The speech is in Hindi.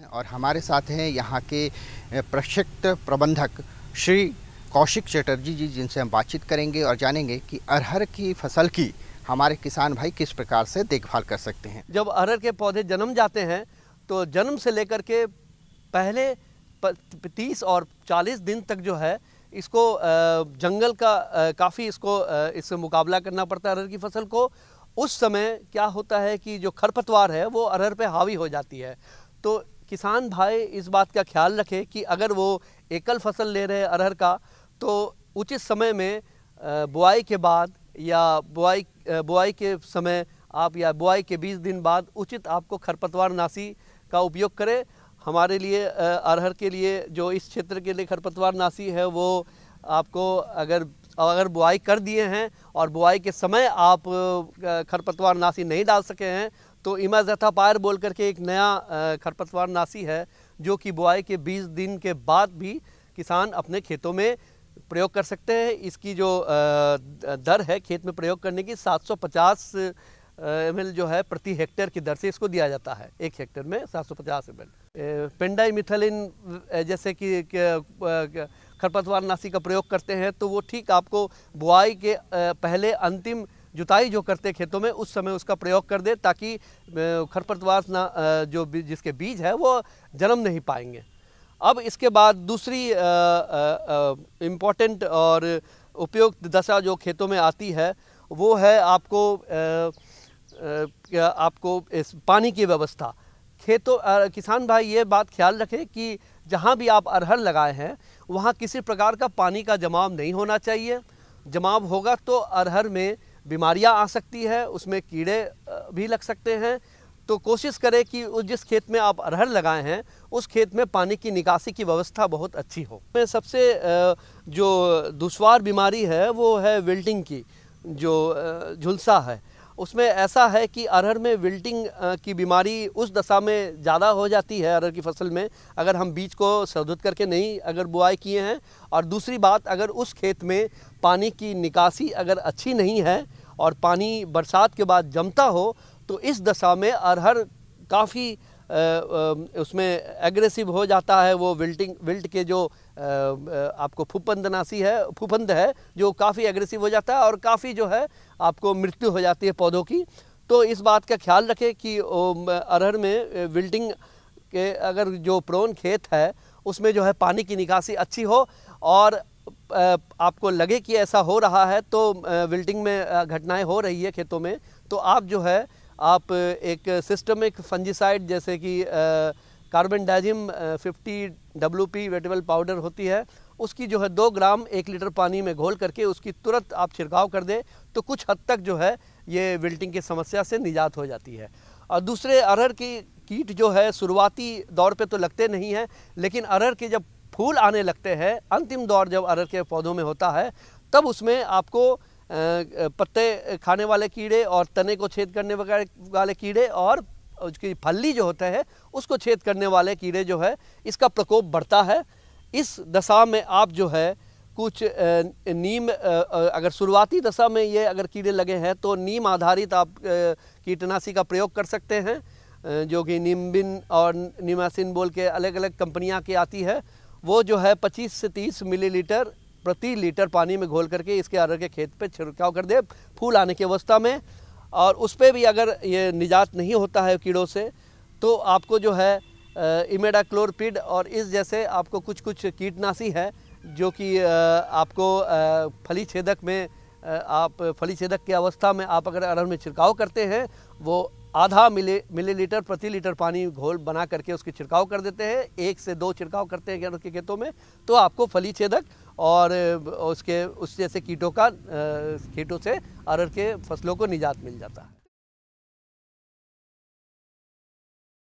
हैं और हमारे साथ हैं यहाँ के प्रशिक्षित प्रबंधक श्री कौशिक चटर्जी जी जिनसे हम बातचीत करेंगे और जानेंगे कि अरहर की फसल की हमारे किसान भाई किस प्रकार से देखभाल कर सकते हैं जब अरहर के पौधे जन्म जाते हैं तो जन्म से लेकर के पहले तीस और चालीस दिन तक जो है इसको जंगल का काफ़ी इसको इससे मुकाबला करना पड़ता है अरहर की फसल को उस समय क्या होता है कि जो खरपतवार है वो अरहर पे हावी हो जाती है तो किसान भाई इस बात का ख्याल रखें कि अगर वो एकल फसल ले रहे हैं अरहर का तो उचित समय में बुआई के बाद या बुआई बुआई के समय आप या बुआई के 20 दिन बाद उचित आपको खरपतवार नाशी का उपयोग करें हमारे लिए अरहर के लिए जो इस क्षेत्र के लिए खरपतवार नाशी है वो आपको अगर अगर बुआई कर दिए हैं और बुआई के समय आप खरपतवार नाशी नहीं डाल सके हैं तो इमा जथा पायर बोल करके एक नया खरपतवार नासी है जो कि बुआई के 20 दिन के बाद भी किसान अपने खेतों में प्रयोग कर सकते हैं इसकी जो दर है खेत में प्रयोग करने की 750 एम जो है प्रति हेक्टेयर की दर से इसको दिया जाता है एक हेक्टेयर में 750 एम पेंडाई मिथलिन जैसे कि खरपतवार नासी का प्रयोग करते हैं तो वो ठीक आपको बुआई के पहले अंतिम जुताई जो करते खेतों में उस समय उसका प्रयोग कर दे ताकि खरपतवार ना जो जिसके बीज है वो जन्म नहीं पाएंगे अब इसके बाद दूसरी इम्पोर्टेंट और उपयुक्त दशा जो खेतों में आती है वो है आपको आ, आ, आपको इस पानी की व्यवस्था खेतों किसान भाई ये बात ख्याल रखें कि जहाँ भी आप अरहर लगाए हैं वहाँ किसी प्रकार का पानी का जमाव नहीं होना चाहिए जमाव होगा तो अरहर में बीमारियां आ सकती है उसमें कीड़े भी लग सकते हैं तो कोशिश करें कि उस जिस खेत में आप अरहर लगाए हैं उस खेत में पानी की निकासी की व्यवस्था बहुत अच्छी हो में सबसे जो दुशवार बीमारी है वो है विल्टिंग की जो झुलसा है उसमें ऐसा है कि अरहर में विल्टिंग की बीमारी उस दशा में ज़्यादा हो जाती है अरहर की फसल में अगर हम बीज को सरदुत करके नहीं अगर बुआई किए हैं और दूसरी बात अगर उस खेत में पानी की निकासी अगर अच्छी नहीं है और पानी बरसात के बाद जमता हो तो इस दशा में अरहर काफ़ी उसमें एग्रेसिव हो जाता है वो विल्टिंग विल्ट के जो आपको फुपंदनासी है फुपंद है जो काफ़ी एग्रेसिव हो जाता है और काफ़ी जो है आपको मृत्यु हो जाती है पौधों की तो इस बात का ख्याल रखें कि अरहर में विल्टिंग के अगर जो प्रोन खेत है उसमें जो है पानी की निकासी अच्छी हो और आपको लगे कि ऐसा हो रहा है तो विल्टिंग में घटनाएं हो रही है खेतों में तो आप जो है आप एक सिस्टमिक फंजिसाइड जैसे कि carbendazim fifty W P wettable powder होती है उसकी जो है दो ग्राम एक लीटर पानी में घोल करके उसकी तुरंत आप छिड़काव कर दें तो कुछ हद तक जो है ये विल्टिंग की समस्या से निजात हो जाती है और दूसरे अरहर की कीट जो है शुरुआती दौर पे तो लगते नहीं हैं लेकिन अरहर के जब फूल आने लगते हैं अंतिम दौर जब अरहर के पौधों में होता है तब उसमें आपको पत्ते खाने वाले कीड़े और तने को छेद करने वाले कीड़े और उसकी फल्ली जो होते हैं उसको छेद करने वाले कीड़े जो है इसका प्रकोप बढ़ता है इस दशा में आप जो है कुछ नीम अगर शुरुआती दशा में ये अगर कीड़े लगे हैं तो नीम आधारित आप कीटनाशी का प्रयोग कर सकते हैं जो कि नीमबिन और निमासिन बोल के अलग अलग कंपनियाँ की आती है वो जो है 25 से 30 मिलीलीटर प्रति लीटर पानी में घोल करके इसके अरहर के खेत पे छिड़काव कर दे फूल आने की अवस्था में और उस पर भी अगर ये निजात नहीं होता है कीड़ों से तो आपको जो है इमेडाक्लोरपिड और इस जैसे आपको कुछ कुछ कीटनाशी है जो कि आपको फली छेदक में आप फली छेदक की अवस्था में आप अगर अरहर में छिड़काव करते हैं वो आधा मिले मिलीलीटर प्रति लीटर पानी घोल बना करके उसके छिड़काव कर देते हैं एक से दो छिड़काव करते हैं के खेतों में तो आपको फली छेदक और उसके उस जैसे कीटों का कीटों से अरहर के फसलों को निजात मिल जाता है